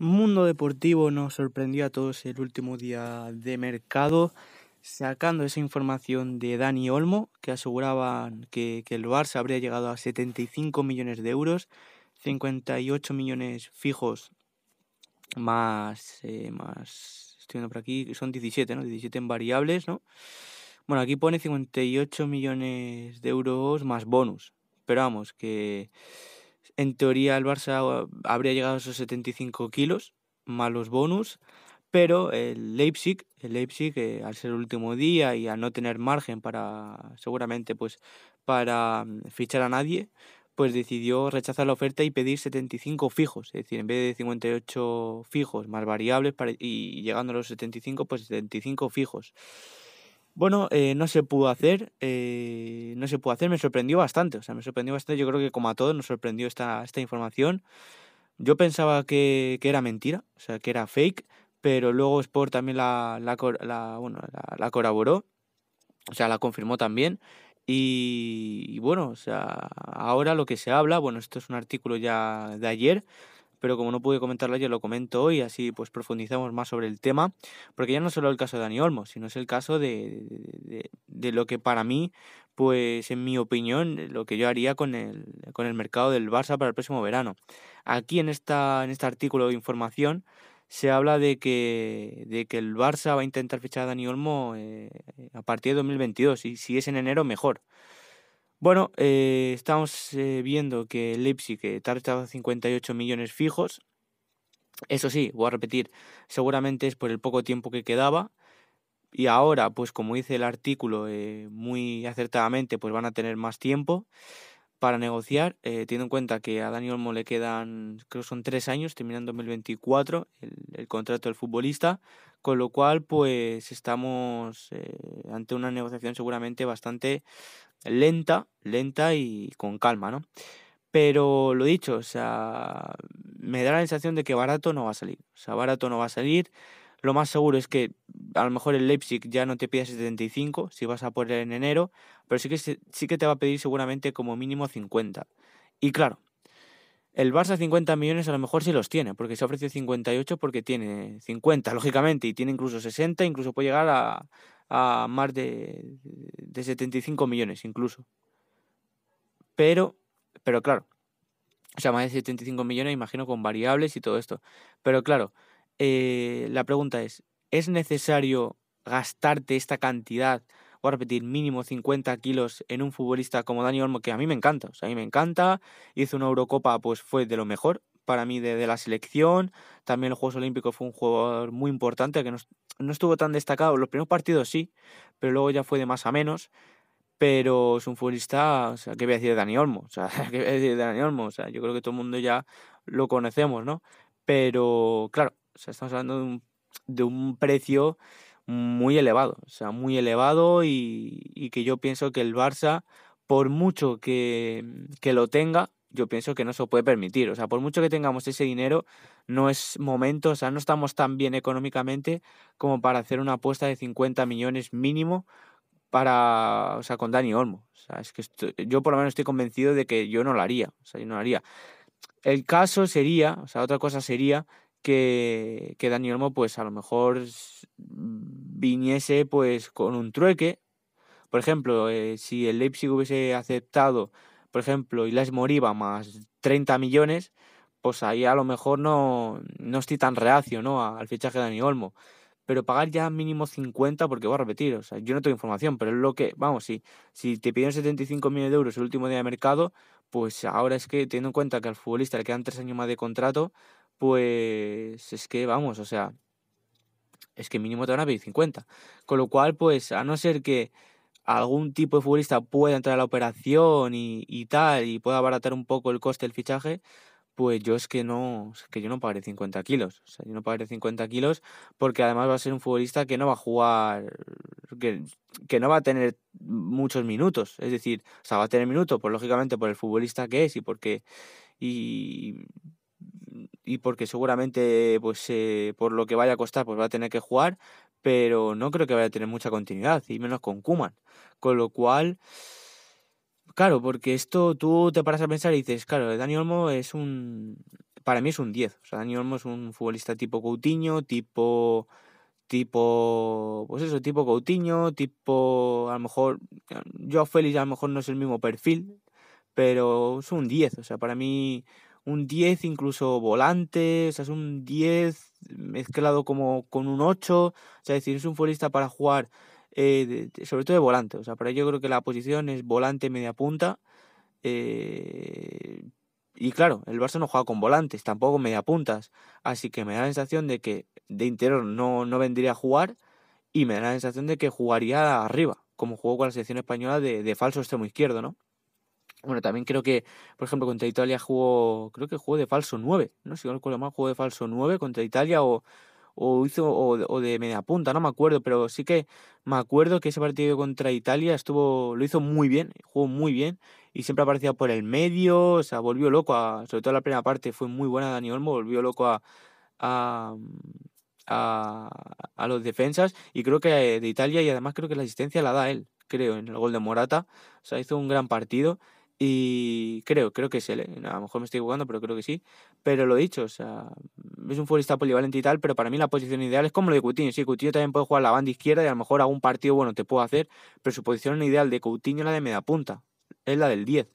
Mundo Deportivo nos sorprendió a todos el último día de mercado, sacando esa información de Dani Olmo, que aseguraban que, que el Barça habría llegado a 75 millones de euros, 58 millones fijos más, eh, más estoy viendo por aquí, son 17, ¿no? 17 en variables, ¿no? Bueno, aquí pone 58 millones de euros más bonus, pero vamos, que en teoría el Barça ah, habría llegado a esos 75 kilos, malos bonus, pero el Leipzig, el Leipzig eh, al ser el último día y al no tener margen para, seguramente, pues para mm, fichar a nadie, pues decidió rechazar la oferta y pedir 75 fijos, es decir, en vez de 58 fijos más variables y llegando a los 75, pues 75 fijos. Bueno, eh, no se pudo hacer, eh, no se pudo hacer, me sorprendió bastante, o sea, me sorprendió bastante, yo creo que como a todos nos sorprendió esta, esta información. Yo pensaba que, era mentira, o sea, que era fake, pero luego Sport también la, la, corroboró, o sea, la confirmó también. Y, y, bueno, o sea, ahora lo que se habla, bueno, esto es un artículo ya de ayer, pero como no pude comentarlo ayer, lo comento hoy, así pues profundizamos más sobre el tema, porque ya no solo el caso de Dani Olmo, sino es el caso de, de, lo que para mí, pues en mi opinión, lo que yo haría con el, con el mercado del Barça para el próximo verano. Aquí en, esta, en este artículo de información se habla de que, de que el Barça va a intentar fichar a Dani Olmo eh, a partir de 2022 y si es en enero mejor. Bueno, eh, estamos eh, viendo que Leipzig que tarda 58 millones fijos. Eso sí, voy a repetir, seguramente es por el poco tiempo que quedaba. Y ahora, pues como dice el artículo eh, muy acertadamente, pues van a tener más tiempo para negociar, teniendo en cuenta que a Daniel Mo le quedan, creo son tres años, terminando 2024, el, contrato del futbolista, con lo cual pues estamos ante una negociación seguramente bastante lenta, lenta y con calma, ¿no? Pero lo dicho, o sea, me da la sensación de que barato no va a salir. O sea, barato no va a salir. Lo más seguro es que a lo mejor el Leipzig ya no te pide 75 si vas a poner en enero, pero sí que, sí que te va a pedir seguramente como mínimo 50. Y claro, el Barça 50 millones a lo mejor sí los tiene, porque se ofrece 58 porque tiene 50, lógicamente, y tiene incluso 60, incluso puede llegar a, a más de, de 75 millones incluso. Pero, pero claro, o sea, más de 75 millones, imagino, con variables y todo esto. Pero claro, eh, la pregunta es, ¿es necesario gastarte esta cantidad? o a repetir, mínimo 50 kilos en un futbolista como Dani Olmo, que a mí me encanta. O sea, a mí me encanta. Hizo una Eurocopa, pues fue de lo mejor para mí de, la selección. También los Juegos Olímpicos fue un jugador muy importante que no, no, estuvo tan destacado. Los primeros partidos sí, pero luego ya fue de más a menos. Pero es un futbolista, o sea, ¿qué voy a decir de Dani Olmo? O sea, ¿qué voy a decir de Dani Olmo? O sea, yo creo que todo el mundo ya lo conocemos, ¿no? Pero, claro, o sea, estamos hablando de un, de un precio muy elevado, o sea, muy elevado y, y, que yo pienso que el Barça, por mucho que, que lo tenga, yo pienso que no se puede permitir. O sea, por mucho que tengamos ese dinero, no es momento, o sea, no estamos tan bien económicamente como para hacer una apuesta de 50 millones mínimo para, o sea, con Dani Olmo. O sea, es que yo por lo menos estoy convencido de que yo no lo haría. O sea, yo no lo haría. El caso sería, o sea, otra cosa sería que, que Dani Olmo, pues a lo mejor viniese pues con un trueque. Por ejemplo, eh, si el Leipzig hubiese aceptado por ejemplo, y les Moriba más 30 millones, pues ahí a lo mejor no, no estoy tan reacio ¿no? al fichaje de Dani Olmo. Pero pagar ya mínimo 50, porque voy a repetir, o sea, yo no tengo información, pero es lo que, vamos, si, si te pidieron 75 millones de euros el último día de mercado, pues ahora es que teniendo en cuenta que al futbolista le quedan tres años más de contrato, pues es que, vamos, o sea, es que mínimo te van a pedir 50. Con lo cual, pues, a no ser que, algún tipo de futbolista puede entrar a la operación y, tal, y pueda abaratar un poco el coste del fichaje, pues yo es que no, es que yo no pagaré 50 kilos. O sea, yo no pagaré 50 kilos porque además va a ser un futbolista que no va a jugar, que, no va a tener muchos minutos. Es decir, o sea, va a tener minutos, pues lógicamente por el futbolista que es y porque, y, y porque seguramente, pues eh, por lo que vaya a costar, pues va a tener que jugar, pero no creo que vaya a tener mucha continuidad, y menos con Kuman. Con lo cual, claro, porque esto tú te paras a pensar y dices, claro, Daniel Olmo es un. Para mí es un 10. O sea, Dani Olmo es un futbolista tipo Coutinho, tipo. Tipo. Pues eso, tipo Coutinho, tipo. A lo mejor. a Félix a lo mejor no es el mismo perfil, pero es un 10. O sea, para mí un 10 incluso volante, o sea, es un 10 mezclado como con un 8, o sea, es decir, es un forista para jugar eh, sobre todo de volante, o sea, para yo creo que la posición es volante media punta eh, y claro, el Barça no juega con volantes, tampoco media puntas, así que me da la sensación de que de interior no, vendría a jugar y me da la sensación de que jugaría arriba, como jugó con la selección española de, de falso extremo izquierdo, ¿no? Bueno, también creo que, por ejemplo, contra Italia jugó, creo que jugó de falso 9, ¿no? Si no recuerdo mal, jugó de falso 9 contra Italia o, hizo o, de media punta, no me acuerdo, pero sí que me acuerdo que ese partido contra Italia estuvo lo hizo muy bien, jugó muy bien y siempre aparecía por el medio, o sea, volvió loco, sobre todo la primera parte fue muy buena Dani Olmo, volvió loco a, a, los defensas y creo que de Italia y además creo que la asistencia la da él, creo, en el gol de Morata. O sea, hizo un gran partido y creo, creo que es él. ¿eh? A lo mejor me estoy jugando, pero creo que sí. Pero lo he dicho, o sea, es un futbolista polivalente y tal, pero para mí la posición ideal es como lo de Coutinho. Sí, Coutinho también puede jugar la banda izquierda y a lo mejor algún partido bueno te puedo hacer, pero su posición ideal de Coutinho es la de media punta, es la del 10.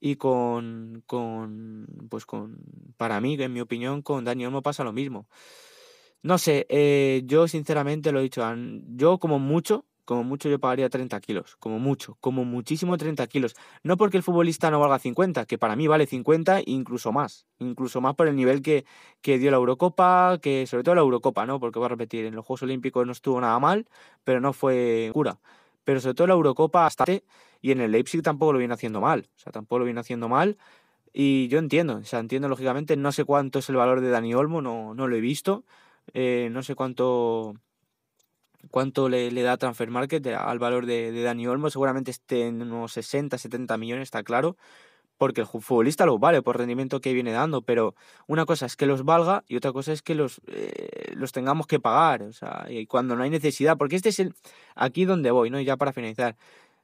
Y con, con, pues con, para mí, en mi opinión, con Dani Olmo pasa lo mismo. No sé, eh, yo sinceramente lo he dicho, yo como mucho como mucho yo pagaría 30 kilos, como mucho, como muchísimo 30 kilos. No porque el futbolista no valga 50, que para mí vale 50 incluso más. Incluso más por el nivel que, que dio la Eurocopa, que sobre todo la Eurocopa, ¿no? Porque voy a repetir, en los Juegos Olímpicos no estuvo nada mal, pero no fue cura. Pero sobre todo la Eurocopa hasta... Y en el Leipzig tampoco lo viene haciendo mal. O sea, tampoco lo viene haciendo mal. Y yo entiendo, o sea, entiendo lógicamente, no sé cuánto es el valor de Dani Olmo, no, no lo he visto, eh, no sé cuánto, cuánto le, le, da Transfer Market al valor de, Dani Olmo. Seguramente esté en unos 60, 70 millones, está claro, porque el futbolista lo vale por rendimiento que viene dando, pero una cosa es que los valga y otra cosa es que los, eh, los tengamos que pagar, o sea, y cuando no hay necesidad, porque este es el, aquí donde voy, ¿no? Y ya para finalizar,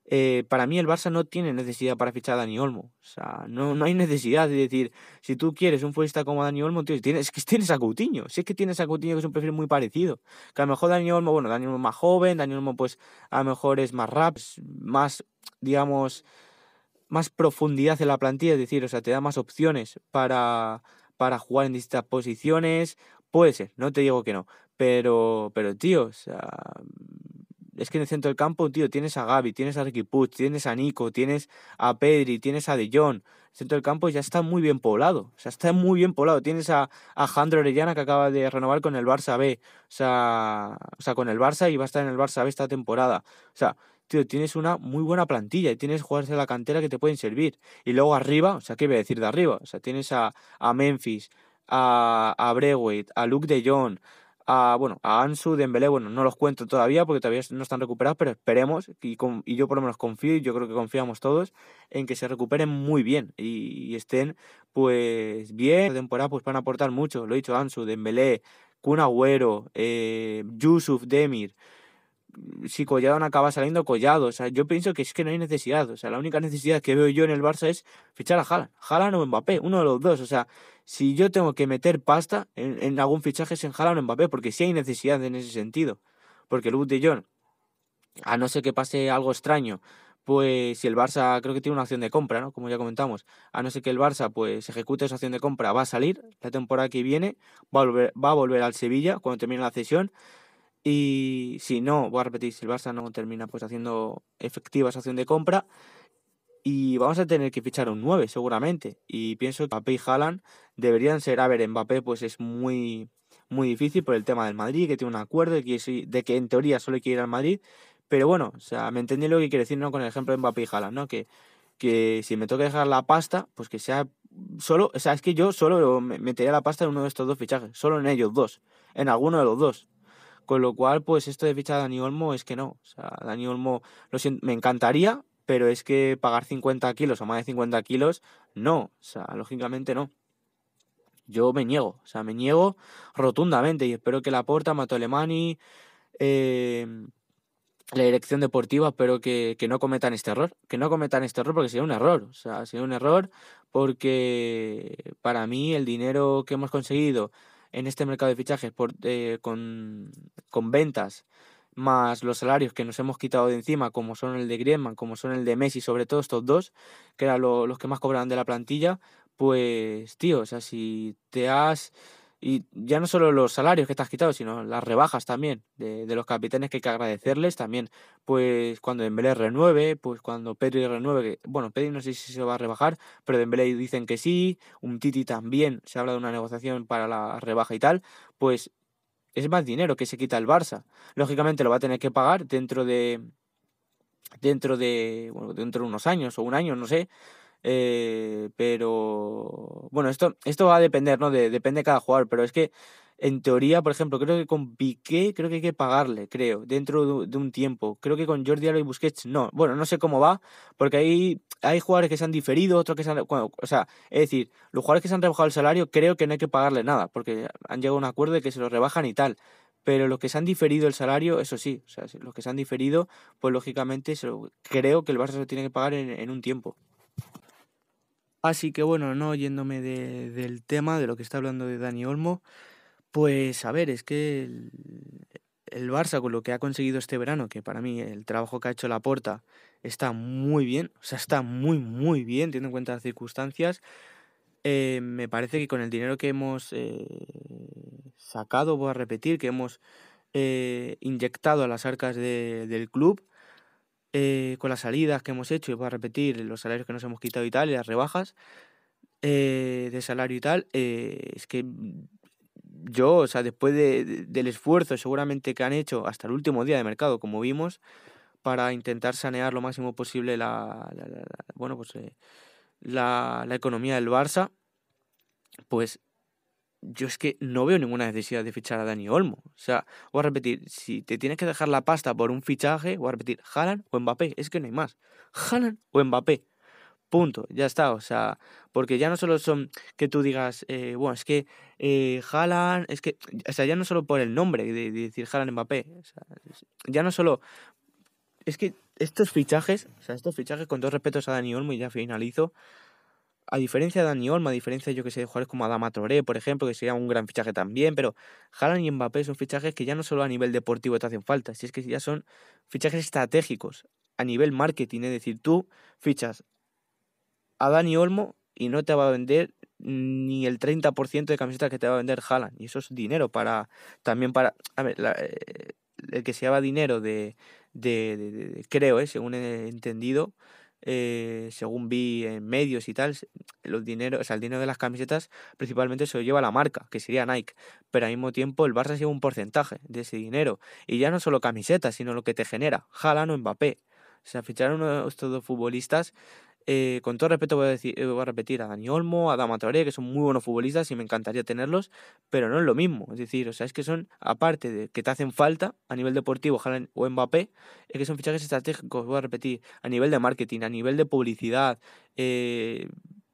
eh, para mí el Barça no tiene necesidad para fichar a Dani Olmo. O sea, no, hay necesidad de decir, si tú quieres un futbolista como Dani Olmo, tienes, es que tienes a Coutinho. Si es que tienes a Coutinho que es un perfil muy parecido. Que a lo mejor Dani Olmo, bueno, Dani Olmo más joven, Dani Olmo pues a lo mejor es más rap, más, digamos, más profundidad en la plantilla. Es decir, o sea, te da más opciones para, para jugar en distintas posiciones. Puede ser, no te digo que no. Pero, pero tío, o sea, es que en el centro del campo, tío, tienes a Gaby, tienes a Ricky tienes a Nico, tienes a Pedri, tienes a De Jong. El centro del campo ya está muy bien poblado. O sea, está muy bien poblado. Tienes a, a Jandro Orellana que acaba de renovar con el Barça B. O sea, o sea, con el Barça y va a estar en el Barça B esta temporada. O sea, tío, tienes una muy buena plantilla y tienes jugadores de la cantera que te pueden servir. Y luego arriba, o sea, ¿qué voy a decir de arriba? O sea, tienes a, Memphis, a, a a Luke de Jong a, bueno, a Ansu, Dembélé, bueno, no los cuento todavía porque todavía no están recuperados, pero esperemos, y, y yo por lo menos confío, y yo creo que confiamos todos, en que se recuperen muy bien y, estén pues bien. La temporada pues van a aportar mucho, lo he dicho, Ansu, Dembélé, Kun Agüero, eh, Yusuf Demir, si Collado no acaba saliendo, Collado. O sea, yo pienso que es que no hay necesidad. O sea, la única necesidad que veo yo en el Barça es fichar a jala Haaland o Mbappé, uno de los dos. O sea, si yo tengo que meter pasta en, algún fichaje es en Haaland o Mbappé, porque sí hay necesidad en ese sentido. Porque el de john a no ser que pase algo extraño, pues si el Barça creo que tiene una acción de compra, ¿no? Como ya comentamos, a no ser que el Barça pues ejecute esa acción de compra, va a salir la temporada que viene, va a volver, va a volver al Sevilla cuando termine la cesión. Y si no, voy a repetir, si el Barça no termina pues haciendo efectiva esa acción de compra, y vamos a tener que fichar un 9 seguramente. Y pienso que Mbappé y Haaland deberían ser, a ver, Mbappé pues es muy, muy difícil por el tema del Madrid, que tiene un acuerdo de que, en teoría solo hay que ir al Madrid. Pero bueno, o sea, me entendí lo que quiere decir ¿no? con el ejemplo de Mbappé y Haaland, ¿no? Que, que si me toca dejar la pasta, pues que sea solo, o sea, es que yo solo metería la pasta en uno de estos dos fichajes, solo en ellos dos, en alguno de los dos. Con lo cual, pues esto de ficha de Dani Olmo es que no. O sea, Dani Olmo me encantaría, pero es que pagar 50 kilos o más de 50 kilos, no. O sea, lógicamente no. Yo me niego, o sea, me niego rotundamente y espero que la porta, Mato Alemani, em, la dirección deportiva, espero que, que, no cometan este error, que no cometan este error porque sería un error, o sea, sería un error porque para mí el dinero que hemos conseguido en este mercado de fichajes eh, con, ventas, más los salarios que nos hemos quitado de encima, como son el de Griezmann, como son el de Messi, sobre todo estos dos, que eran los que más cobraban de la plantilla, pues, tío, o sea, si te has y ya no solo los salarios que te has quitado, sino las rebajas también de, de los capitanes que hay que agradecerles. También, pues cuando Dembélé renueve, pues cuando Pedri renueve, bueno, Pedri no sé si se va a rebajar, pero Dembélé dicen que sí, un Titi también, se habla de una negociación para la rebaja y tal, pues es más dinero que se quita el Barça. Lógicamente lo va a tener que pagar dentro de dentro de bueno, dentro de unos años o un año, no sé, eh, pero bueno, esto, esto va a depender, ¿no? depende de cada jugador, pero es que en teoría, por ejemplo, creo que con Piqué creo que hay que pagarle, creo, dentro de, un tiempo. Creo que con Jordi Alba y Busquets no. Bueno, no sé cómo va, porque hay, hay jugadores que se han diferido, otros que se han... o sea, es decir, los jugadores que se han rebajado el salario creo que no hay que pagarle nada, porque han llegado a un acuerdo de que se lo rebajan y tal. Pero los que se han diferido el salario, eso sí, o sea, los que se han diferido, pues lógicamente se creo que el Barça se lo tiene que pagar en un tiempo. Así que bueno, no yéndome del tema, de lo que está hablando de Dani Olmo, pues a ver, es que el, Barça con lo que ha conseguido este verano, que para mí el trabajo que ha hecho la Laporta está muy bien, o sea, está muy, muy bien, teniendo en cuenta las circunstancias, eh, me parece que con el dinero que hemos eh, sacado, voy a repetir, que hemos eh, inyectado a las arcas del club, eh, con las salidas que hemos hecho, y voy a repetir, los salarios que nos hemos quitado y tal, y las rebajas eh, de salario y tal, eh, es que mm, yo, o sea, después del esfuerzo seguramente que han hecho hasta el último día de mercado, como vimos, para intentar sanear lo máximo posible bueno, pues, la, economía del Barça, pues yo es que no veo ninguna necesidad de fichar a Dani Olmo. O sea, voy a repetir, si te tienes que dejar la pasta por un fichaje, voy a repetir, Haaland o Mbappé, es que no hay más. Haaland o Mbappé. Punto, ya está. O sea, porque ya no solo son que tú digas, eh, bueno, es que eh, es que, o sea, ya no solo por el nombre de, decir Haaland Mbappé, o sea, ya no solo es que estos fichajes, o sea, estos fichajes, con dos respetos a Dani Olmo, y ya finalizo, a diferencia de Dani Olmo, a diferencia, yo que sé, de jugadores como Adama Traoré, por ejemplo, que sería un gran fichaje también, pero Haaland y Mbappé son fichajes que ya no solo a nivel deportivo te hacen falta, si es que ya son fichajes estratégicos a nivel marketing, es decir, tú fichas a Dani Olmo y no te va a vender ni el 30% de camisetas que te va a vender Haaland, y eso es dinero para también para a ver, eh, el que se llama dinero de, creo, eh, según he entendido, eh, según vi en medios y tal, los dinero, o sea, el dinero de las camisetas principalmente se lo lleva la marca, que sería Nike, pero al mismo tiempo el Barça lleva un porcentaje de ese dinero, y ya no solo camisetas, sino lo que te genera, Jala no Mbappé. O sea, ficharon estos dos futbolistas eh, con todo respeto voy a, decir, eh, voy a repetir a Dani Olmo, a Dama Traoré, que son muy buenos futbolistas y me encantaría tenerlos, pero no es lo mismo. Es decir, o sea, es que son, aparte de que te hacen falta a nivel deportivo, ojalá o Mbappé, es que son fichajes estratégicos, voy a repetir, a nivel de marketing, a nivel de publicidad, eh,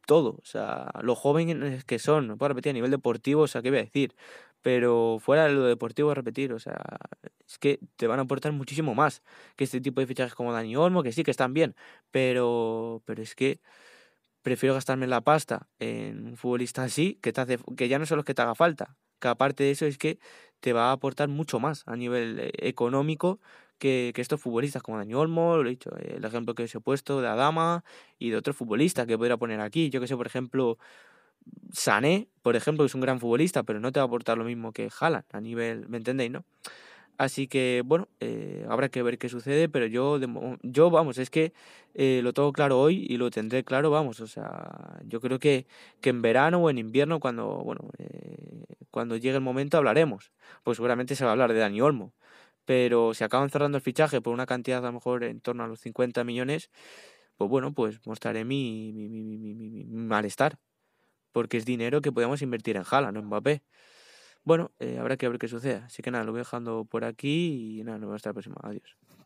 todo. O sea, los jóvenes que son, voy a repetir, a nivel deportivo, o sea, ¿qué voy a decir? Pero fuera de lo deportivo, repetir, o sea, es que te van a aportar muchísimo más que este tipo de fichajes como Dani Olmo, que sí que están bien, pero, pero es que prefiero gastarme la pasta en un futbolista así, que, te hace, que ya no son los que te haga falta, que aparte de eso es que te va a aportar mucho más a nivel eh, económico que, estos futbolistas como Dani Olmo, lo he dicho, el ejemplo que os he puesto de Adama y de otros futbolistas que podría poner aquí. Yo que sé, por ejemplo, Sané, por ejemplo, es un gran futbolista, pero no te va a aportar lo mismo que Haaland a nivel, ¿me entendéis, no? Así que, bueno, eh, habrá que ver qué sucede, pero yo, yo vamos, es que eh, lo tengo claro hoy y lo tendré claro, vamos, o sea, yo creo que, en verano o en invierno, cuando, bueno, eh, cuando llegue el momento hablaremos, pues seguramente se va a hablar de Dani Olmo, pero si acaban cerrando el fichaje por una cantidad a lo mejor en torno a los 50 millones, pues bueno, pues mostraré mi, mi, mi, mi malestar porque es dinero que podemos invertir en Jala, no en Mbappé. Bueno, eh, habrá que ver qué sucede. Así que nada, lo voy dejando por aquí y nada, nos vemos hasta la próxima. Adiós.